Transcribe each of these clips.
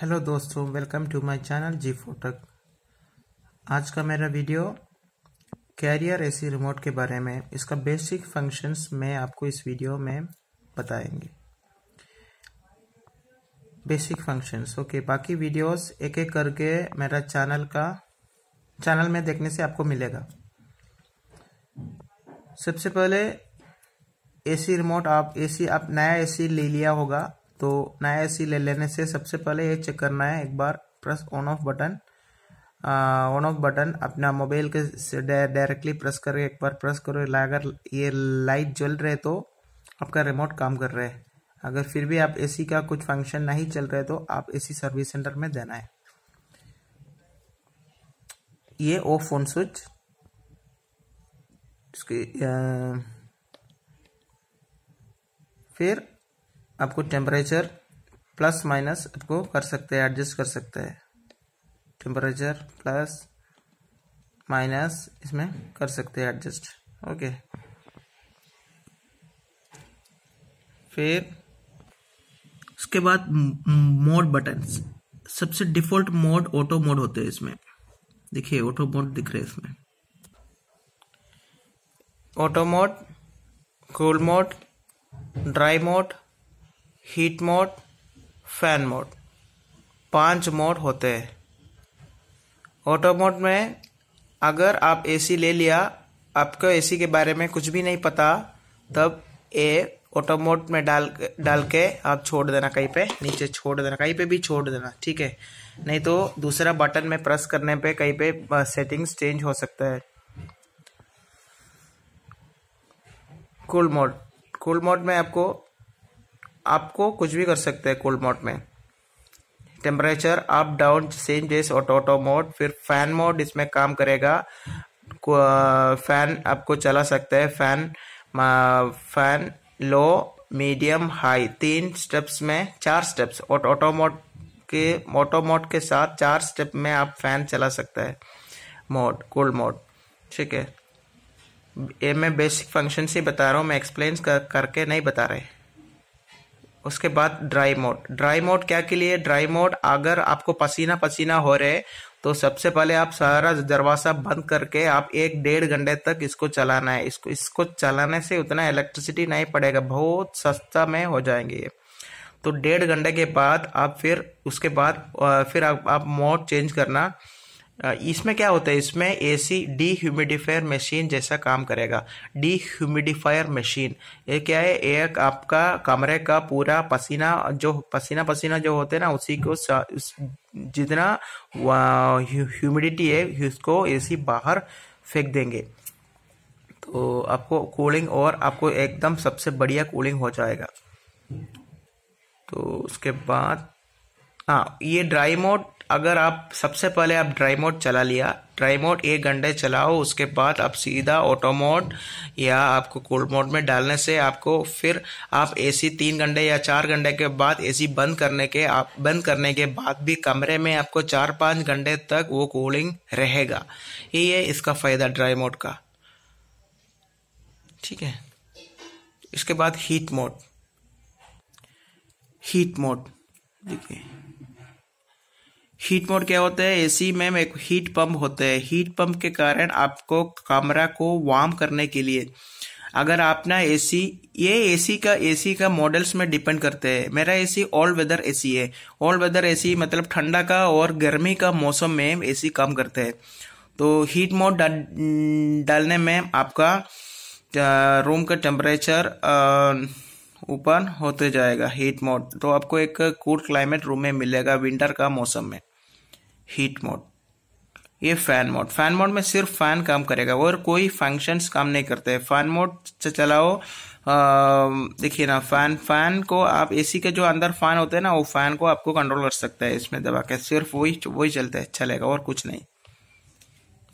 Hello दोस्तों welcome to my channel जी फोटक आज का मेरा वीडियो कैरियर एसी रिमोट के बारे में इसका बेसिक फंक्शंस मैं आपको इस वीडियो में बताएंगे बेसिक फंक्शंस ओके बाकी वीडियोस एक एक करके मेरा चैनल का चैनल में देखने से आपको मिलेगा सबसे पहले एसी रिमोट आप एसी आप नया एसी ले लिया होगा तो नया ए ले लेने से सबसे पहले ये चेक करना है एक बार press on off button on off button अपना मोबाइल के डायरेक्टली प्रेस करके एक बार प्रेस करो अगर ये लाइट जल रहे तो आपका रिमोट काम कर रहे है अगर फिर भी आप एसी का कुछ फंक्शन नहीं चल रहे तो आप एसी सर्विस सेंटर में देना है ये ऑफ फोन स्विच इसके फिर आपको टेम्परेचर प्लस माइनस आपको कर सकते हैं एडजस्ट कर सकते हैं टेम्परेचर प्लस माइनस इसमें कर सकते हैं एडजस्ट ओके फिर उसके बाद मोड बटन सबसे डिफॉल्ट मोड ऑटो मोड होते हैं इसमें देखिए ऑटो मोड दिख रहे हैं इसमें auto mode cool mode dry mode heat mode fan mode पांच मोड होते हैं ऑटो मोड में अगर आप एसी ले लिया आपको एसी के बारे में कुछ भी नहीं पता तब ए ऑटो मोड में डाल डाल के आप छोड़ देना कहीं पे नीचे छोड़ देना कहीं पे भी छोड़ देना ठीक है नहीं तो दूसरा बटन में प्रेस करने पे कहीं पे सेटिंग्स चेंज हो सकता है कूल मोड कूल मोड में आपको आपको कुछ भी कर सकते हैं कोल्ड मोड में टेम्परेचर अप डाउन जेस ऑटो ऑटो मोड फिर फैन मोड इसमें काम करेगा फैन आपको चला सकते हैं fan fan low medium high तीन स्टेप्स में चार स्टेप्स और ऑटो मोड के ऑटो मोड के साथ चार स्टेप में आप फैन चला सकते हैं मोड कूल मोड ठीक है ये मैं बेसिक फंक्शन ही बता रहा हूँ मैं एक्सप्लेन कर, करके नहीं बता रहे उसके बाद ड्राई मोड ड्राई मोड क्या के लिए ड्राई मोड अगर आपको पसीना पसीना हो रहे तो सबसे पहले आप सारा दरवाजा बंद करके आप एक डेढ़ घंटे तक इसको चलाना है इसको इसको चलाने से उतना इलेक्ट्रिसिटी नहीं पड़ेगा बहुत सस्ता में हो जाएंगे ये तो डेढ़ घंटे के बाद आप फिर उसके बाद फिर आप, आप मोड चेंज करना इसमें क्या होता है इसमें एसी डी ह्यूमिडिफायर मशीन जैसा काम करेगा डी ह्यूमिडिफायर मशीन ये क्या है एक आपका कमरे का पूरा पसीना जो पसीना पसीना जो होते हैं ना उसी को जितना ह्यूमिडिटी है उसको एसी बाहर फेंक देंगे तो आपको कूलिंग और आपको एकदम सबसे बढ़िया कूलिंग हो जाएगा तो उसके बाद हाँ ये ड्राई मोड अगर आप सबसे पहले आप ड्राई मोड चला लिया ड्राई मोड एक घंटे चलाओ उसके बाद आप सीधा ऑटो मोड या आपको कोल्ड मोड में डालने से आपको फिर आप एसी तीन घंटे या चार घंटे के बाद एसी बंद करने के आप बंद करने के बाद भी कमरे में आपको चार पाँच घंटे तक वो कूलिंग रहेगा ये है इसका फ़ायदा ड्राई मोड का ठीक है इसके बाद हीट मोड हीट मोड देखिए हीट मोड क्या होता है एसी में एक हीट पंप होता है हीट पंप के कारण आपको कमरा को वार्म करने के लिए अगर आप ना एसी ये एसी का एसी का मॉडल्स में डिपेंड करते हैं मेरा एसी ऑल वेदर एसी है ऑल वेदर एसी मतलब ठंडा का और गर्मी का मौसम में एसी काम करते हैं तो हीट मोड डा, डालने में आपका रूम का टेम्परेचर ऊपर होते जाएगा हीट मोड तो आपको एक कूल क्लाइमेट रूम में मिलेगा विंटर का मौसम में हीट मोड ये फैन मोड फैन मोड में सिर्फ फैन काम करेगा और कोई फंक्शंस काम नहीं करते फैन मोड से चलाओ देखिए ना फैन फैन को आप एसी के जो अंदर फैन होते हैं ना वो फैन को आपको कंट्रोल कर सकता है इसमें दबा के सिर्फ वही वही चलता है चलेगा अच्छा और कुछ नहीं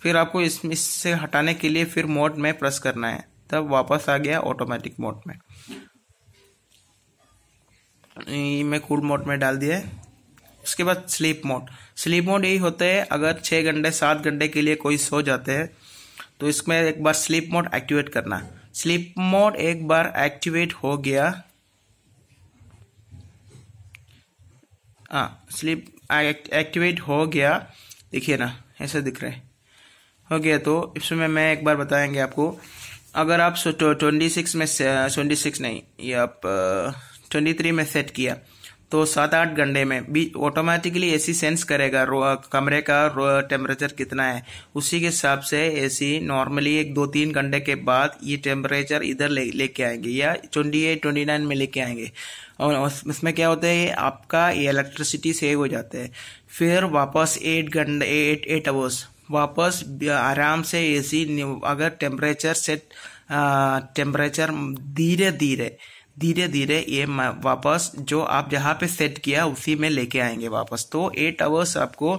फिर आपको इसमें इससे हटाने के लिए फिर मोड में प्रेस करना है तब वापस आ गया ऑटोमेटिक मोड में मैं कूल मोड में डाल दिया उसके बाद स्लीप मोड स्लीप मोड यही होता है अगर छः घंटे सात घंटे के लिए कोई सो जाते हैं तो इसमें एक बार स्लीप मोड एक्टिवेट करना स्लीप मोड एक बार एक्टिवेट हो गया हाँ स्लीप एक्टिवेट हो गया देखिए ना ऐसा दिख रहे हो गया तो इसमें मैं एक बार बताएंगे आपको अगर आप ट्वेंटी सिक्स में ट्वेंटी सिक्स नहीं ये आप ट्वेंटी थ्री में सेट किया तो सात आठ घंटे में भी ऑटोमेटिकली एसी सेंस करेगा कमरे का टेम्परेचर कितना है उसी के हिसाब से एसी नॉर्मली एक दो तीन घंटे के बाद ये टेम्परेचर इधर ले लेके आएंगे या ट्वेंटी एट ट्वेंटी नाइन में लेके आएंगे और इसमें क्या होता है आपका ये इलेक्ट्रिसिटी सेव हो जाता है फिर वापस एट घंटे एट एट आवर्स वापस आराम से एसी अगर टेम्परेचर सेट टेम्परेचर धीरे धीरे धीरे धीरे ये वापस जो आप जहाँ पे सेट किया उसी में लेके आएंगे वापस तो एट आवर्स आपको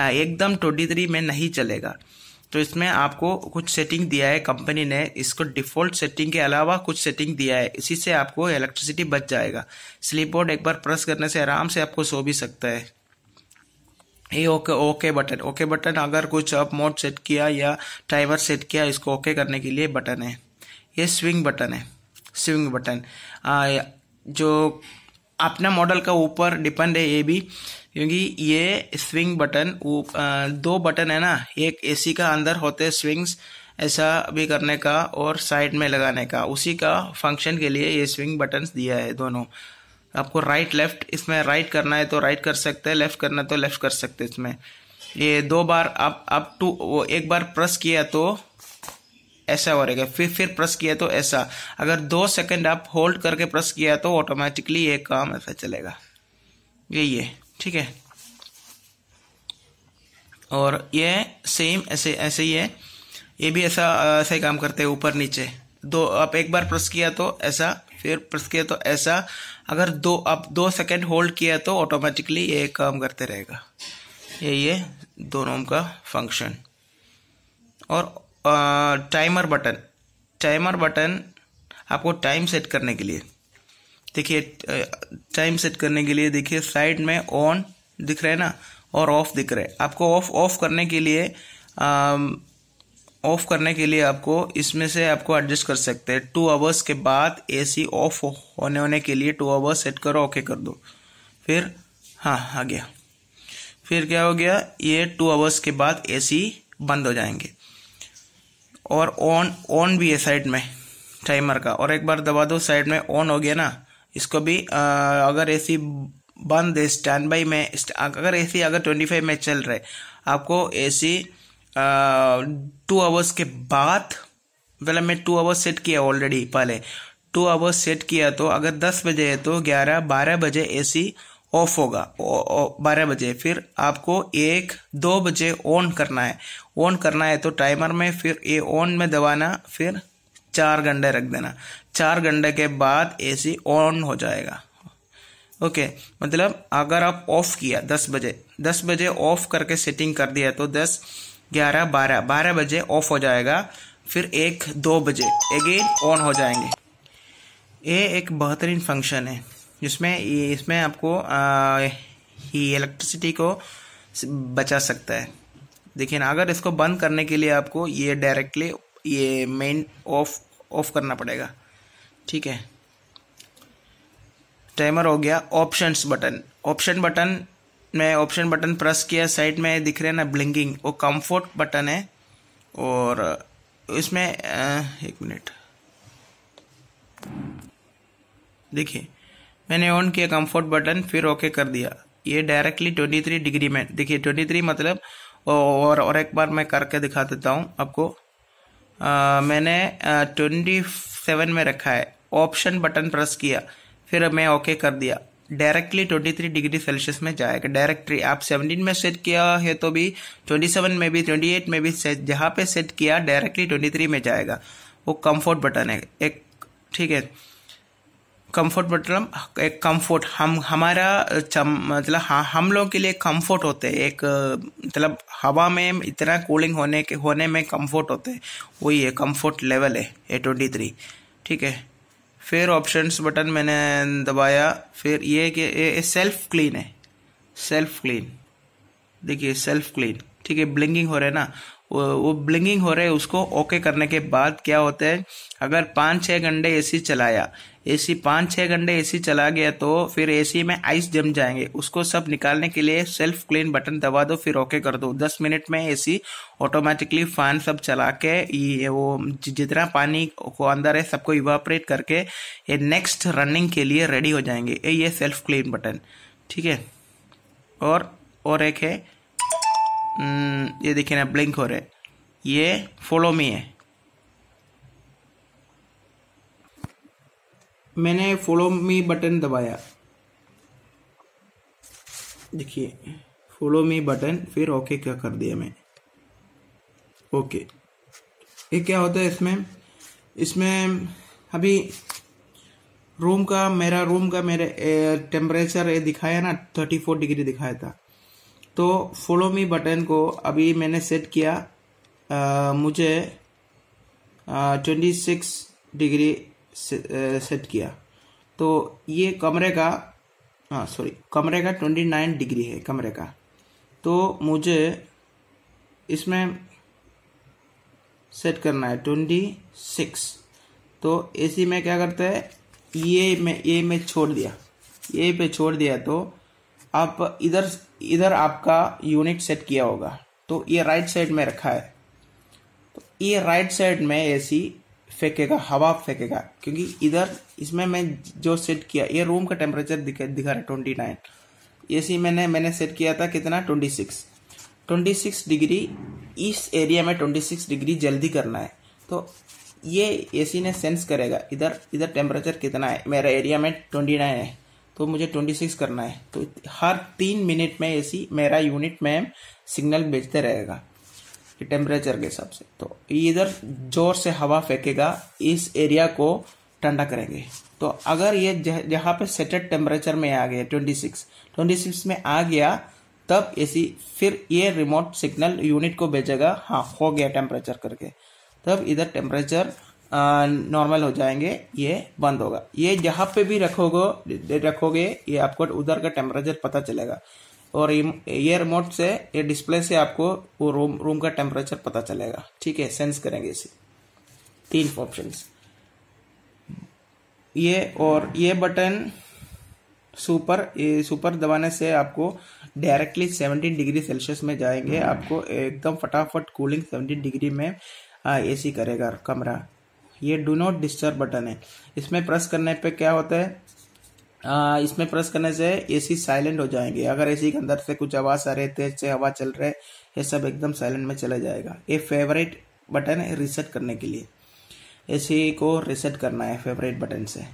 एकदम ट्वेंटी थ्री में नहीं चलेगा तो इसमें आपको कुछ सेटिंग दिया है कंपनी ने इसको डिफ़ॉल्ट सेटिंग के अलावा कुछ सेटिंग दिया है इसी से आपको इलेक्ट्रिसिटी बच जाएगा स्लीप बोर्ड एक बार प्रेस करने से आराम से आपको सो भी सकता है ये okay okay button okay button अगर कुछ आप मोड सेट किया या टाइमर सेट किया इसको ओके करने के लिए बटन है ये स्विंग बटन है स्विंग बटन जो अपना मॉडल का ऊपर डिपेंड है ये भी क्योंकि ये स्विंग बटन दो बटन है ना एक एसी का अंदर होते स्विंग्स ऐसा भी करने का और साइड में लगाने का उसी का फंक्शन के लिए ये स्विंग बटन्स दिया है दोनों आपको राइट लेफ्ट इसमें राइट करना है तो राइट कर सकते हैं लेफ्ट करना है तो लेफ्ट कर सकते हैं इसमें ये दो बार आप अप टू एक बार प्रेस किया तो ऐसा हो रहेगा फिर फिर प्रेस किया तो ऐसा अगर दो सेकंड आप होल्ड करके प्रेस किया तो ऑटोमेटिकली ये काम ऐसा चलेगा यही है ठीक है और ये सेम ऐसे ऐसे ही है ये भी ऐसा ऐसे काम करते हैं ऊपर नीचे दो आप एक बार प्रेस किया तो ऐसा फिर प्रेस किया तो ऐसा अगर दो आप दो सेकंड होल्ड किया तो ऑटोमेटिकली ये काम करते रहेगा यही है दोनों का फंक्शन और टाइमर बटन टाइमर बटन आपको टाइम सेट करने के लिए देखिए टाइम सेट करने के लिए देखिए साइड में ऑन दिख रहा है ना और ऑफ दिख रहा है आपको ऑफ ऑफ करने के लिए ऑफ करने के लिए आपको इसमें से आपको एडजस्ट कर सकते हैं टू आवर्स के बाद एसी ऑफ होने होने के लिए टू आवर्स सेट करो ओके कर दो फिर हाँ आ गया फिर क्या हो गया ये टू आवर्स के बाद एसी बंद हो जाएंगे और ऑन ऑन भी है साइड में टाइमर का और एक बार दबा दो साइड में ऑन हो गया ना इसको भी आ, अगर एसी बंद है स्टैंड बाई में अगर एसी अगर ट्वेंटी फाइव में चल रहे आपको एसी टू आवर्स के बाद मतलब मैं टू आवर्स सेट किया ऑलरेडी पहले टू आवर्स सेट किया तो अगर दस बजे है तो ग्यारह बारह बजे एसी ऑफ होगा बारह बजे फिर आपको एक दो बजे ऑन करना है ऑन करना है तो टाइमर में फिर ये ऑन में दबाना फिर चार घंटे रख देना चार घंटे के बाद एसी ऑन हो जाएगा ओके मतलब अगर आप ऑफ किया दस बजे दस बजे ऑफ करके सेटिंग कर दिया तो दस ग्यारह बारह बारह बजे ऑफ हो जाएगा फिर एक दो बजे अगेन ऑन हो जाएंगे ये एक बेहतरीन फंक्शन है जिसमें इसमें आपको ही इलेक्ट्रिसिटी को बचा सकता है देखिए ना अगर इसको बंद करने के लिए आपको ये डायरेक्टली ये मेन ऑफ ऑफ करना पड़ेगा ठीक है टाइमर हो गया ऑप्शंस बटन ऑप्शन बटन में ऑप्शन बटन प्रेस किया साइड में दिख रहे हैं ना ब्लिंकिंग वो कंफर्ट बटन है और इसमें एक मिनट देखिए मैंने ऑन किया कंफर्ट बटन फिर ओके कर दिया ये डायरेक्टली 23 डिग्री में देखिए 23 मतलब और और एक बार मैं करके दिखा देता हूँ आपको आ, मैंने ट्वेंटी सेवन में रखा है ऑप्शन बटन प्रेस किया फिर मैं ओके कर दिया डायरेक्टली 23 डिग्री सेल्सियस में जाएगा डायरेक्टली आप 17 में सेट किया है तो भी 27 में भी 28 में भी सेट जहाँ पे सेट किया डायरेक्टली 23 में जाएगा वो कंफर्ट बटन है एक ठीक है कंफर्ट मतलब एक कंफर्ट हम हमारा मतलब हम, हम लोग के लिए कंफर्ट होते हैं एक मतलब हवा में इतना कूलिंग होने के होने में कंफर्ट होते हैं वही है कंफर्ट लेवल है ए ट्वेंटी थ्री ठीक है फिर ऑप्शंस बटन मैंने दबाया फिर ये कि सेल्फ क्लीन है सेल्फ क्लीन देखिए सेल्फ क्लीन ठीक है ब्लिंगिंग हो रहा है ना वो ब्लिंगिंग हो रहा है उसको ओके करने के बाद क्या होता है अगर पाँच छः घंटे ए चलाया एसी पाँच छः घंटे एसी चला गया तो फिर एसी में आइस जम जाएंगे उसको सब निकालने के लिए सेल्फ क्लीन बटन दबा दो फिर ओके कर दो दस मिनट में एसी ऑटोमेटिकली फ़ैन सब चला के ये वो जितना पानी को अंदर है सबको इवापरेट करके ये नेक्स्ट रनिंग के लिए रेडी हो जाएंगे ये सेल्फ क्लीन बटन ठीक है और और एक है हम्म, ये देखिए ना ब्लिंक हो रहा है ये फॉलो मी है मैंने फॉलो मी बटन दबाया देखिए फॉलो मी बटन फिर ओके क्या कर दिया मैं ओके ये क्या होता है इसमें इसमें अभी रूम का मेरा रूम का मेरे टेम्परेचर ये दिखाया ना थर्टी फोर डिग्री दिखाया था तो फॉलो मी बटन को अभी मैंने सेट किया आ, मुझे ट्वेंटी सिक्स डिग्री सेट किया तो ये कमरे का हाँ सॉरी कमरे का ट्वेंटी नाइन डिग्री है कमरे का तो मुझे इसमें सेट करना है ट्वेंटी सिक्स तो एसी में क्या करते हैं ये में ये में छोड़ दिया ये पे छोड़ दिया तो आप इधर इधर आपका यूनिट सेट किया होगा तो ये राइट साइड में रखा है तो ये राइट साइड में एसी फेंकेगा हवा फेंकेगा क्योंकि इधर इसमें मैं जो सेट किया ये रूम का टेम्परेचर दिखा दिखा रहा है ट्वेंटी नाइन ए सी मैंने मैंने सेट किया था कितना twenty six twenty six degree इस एरिया में ट्वेंटी सिक्स डिग्री जल्दी करना है तो ये ए सी ने सेंस करेगा इधर इधर टेम्परेचर कितना है मेरा एरिया में ट्वेंटी नाइन है तो मुझे ट्वेंटी सिक्स करना है तो हर तीन मिनट में ए सी मेरा यूनिट में सिग्नल भेजते रहेगा कि टेम्परेचर के हिसाब से तो इधर जोर से हवा फेंकेगा इस एरिया को ठंडा करेंगे तो अगर ये जहाँ पे सेटेड टेम्परेचर में आ गया 26 26 में आ गया तब एसी फिर ये रिमोट सिग्नल यूनिट को भेजेगा हाँ हो गया टेम्परेचर करके तब इधर टेम्परेचर नॉर्मल हो जाएंगे ये बंद होगा ये जहाँ पे भी रखोगे रखोगे ये आपको उधर का टेम्परेचर पता चलेगा और ये रिमोट से ये डिस्प्ले से आपको वो रूम रूम का टेम्परेचर पता चलेगा ठीक है सेंस करेंगे इसे तीन ऑप्शन ये और ये बटन सुपर ये सुपर दबाने से आपको डायरेक्टली 17 डिग्री सेल्सियस में जाएंगे हम्म। आपको एकदम फटाफट कूलिंग 17 डिग्री में एसी करेगा कमरा ये डू नॉट डिस्टर्ब बटन है इसमें प्रेस करने पे क्या होता है इसमें प्रेस करने से एसी साइलेंट हो जाएंगे अगर एसी के अंदर से कुछ आवाज़ आ रही है तेज से हवा चल रहे ये सब एकदम साइलेंट में चला जाएगा ये फेवरेट बटन है रिसेट करने के लिए एसी को रिसेट करना है फेवरेट बटन से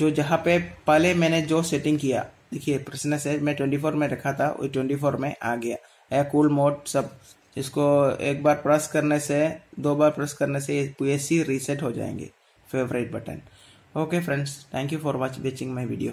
जो जहाँ पे पहले मैंने जो सेटिंग किया देखिए प्रश्न से मैं ट्वेंटी फोर में रखा था वही ट्वेंटी फोर में आ गया ए कूल मोड सब इसको एक बार प्रेस करने से दो बार प्रेस करने से ए सी रीसेट हो जाएंगे favourite button okay friends thank you for watch, watching my video